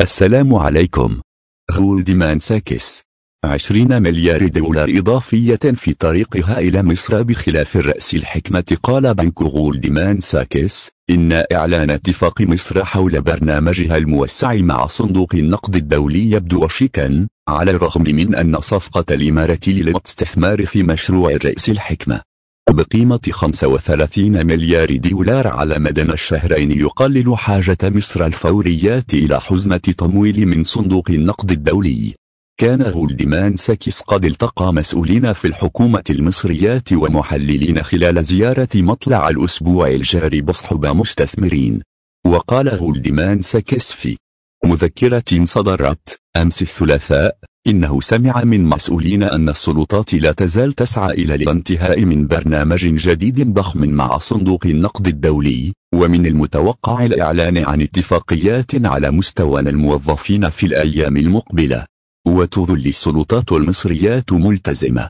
السلام عليكم غولدمان ساكس 20 مليار دولار إضافية في طريقها إلى مصر بخلاف الرأس الحكمة قال بنك غولدمان ساكس إن إعلان اتفاق مصر حول برنامجها الموسع مع صندوق النقد الدولي يبدو شيكا على الرغم من أن صفقة الإمارة للاستثمار في مشروع الرئيس الحكمة بقيمة 35 مليار دولار على مدى الشهرين يقلل حاجة مصر الفوريات إلى حزمة تمويل من صندوق النقد الدولي كان غولدمان ساكس قد التقى مسؤولين في الحكومة المصرية ومحللين خلال زيارة مطلع الأسبوع الجاري بصحب مستثمرين وقال غولدمان ساكس في مذكرة صدرت أمس الثلاثاء إنه سمع من مسؤولين أن السلطات لا تزال تسعى إلى الانتهاء من برنامج جديد ضخم مع صندوق النقد الدولي ومن المتوقع الإعلان عن اتفاقيات على مستوى الموظفين في الأيام المقبلة وتظل السلطات المصريات ملتزمة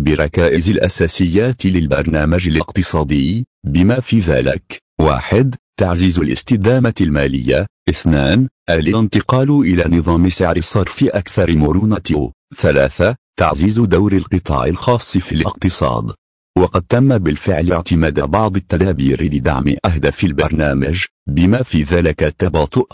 بركائز الأساسيات للبرنامج الاقتصادي بما في ذلك واحد تعزيز الاستدامة المالية 2. الانتقال إلى نظام سعر الصرف أكثر مرونة 3. تعزيز دور القطاع الخاص في الاقتصاد وقد تم بالفعل اعتماد بعض التدابير لدعم أهداف البرنامج بما في ذلك التباطؤ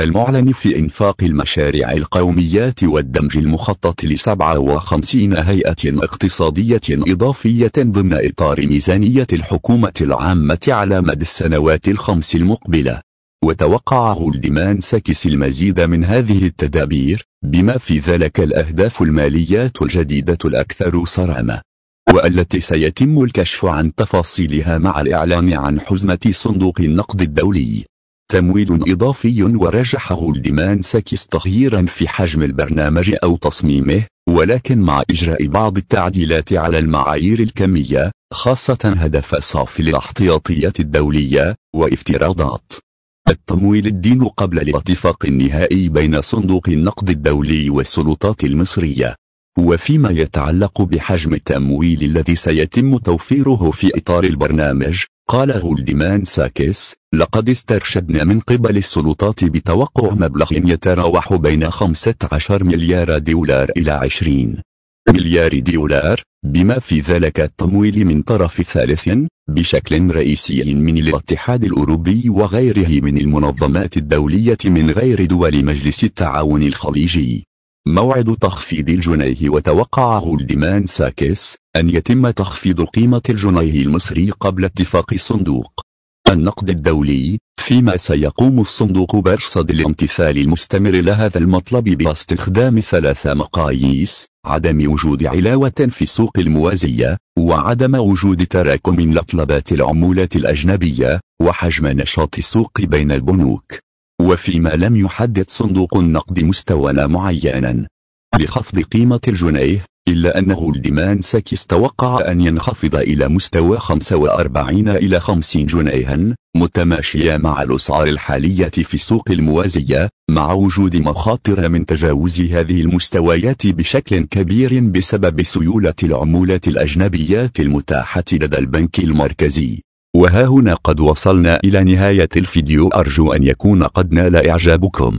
المعلن في إنفاق المشاريع القوميات والدمج المخطط ل 57 هيئة اقتصادية إضافية ضمن إطار ميزانية الحكومة العامة على مدى السنوات الخمس المقبلة وتوقع هولدمان ساكس المزيد من هذه التدابير بما في ذلك الأهداف المالية الجديدة الأكثر صرامة والتي سيتم الكشف عن تفاصيلها مع الإعلان عن حزمة صندوق النقد الدولي تمويل إضافي ورجحه ساكس تغييرا في حجم البرنامج أو تصميمه ولكن مع إجراء بعض التعديلات على المعايير الكمية خاصة هدف صافي للاحتياطيات الدولية وافتراضات التمويل الدين قبل الاتفاق النهائي بين صندوق النقد الدولي والسلطات المصرية وفيما يتعلق بحجم التمويل الذي سيتم توفيره في إطار البرنامج قال هولدمان ساكس لقد استرشدنا من قبل السلطات بتوقع مبلغ يتراوح بين 15 مليار دولار إلى 20 مليار دولار بما في ذلك التمويل من طرف ثالث بشكل رئيسي من الاتحاد الأوروبي وغيره من المنظمات الدولية من غير دول مجلس التعاون الخليجي موعد تخفيض الجنيه وتوقع هولدمان ساكس أن يتم تخفيض قيمة الجنيه المصري قبل اتفاق الصندوق النقد الدولي فيما سيقوم الصندوق برصد الامتثال المستمر لهذا المطلب باستخدام ثلاث مقاييس عدم وجود علاوة في السوق الموازية وعدم وجود تراكم لطلبات العمولات الأجنبية وحجم نشاط السوق بين البنوك وفيما لم يحدد صندوق النقد مستوى معينا لخفض قيمة الجنيه إلا أن هولدمان ساكس توقع أن ينخفض إلى مستوى 45 إلى 50 جنيها متماشية مع الأسعار الحالية في السوق الموازية مع وجود مخاطر من تجاوز هذه المستويات بشكل كبير بسبب سيولة العمولات الأجنبية المتاحة لدى البنك المركزي وها هنا قد وصلنا إلى نهاية الفيديو أرجو أن يكون قد نال إعجابكم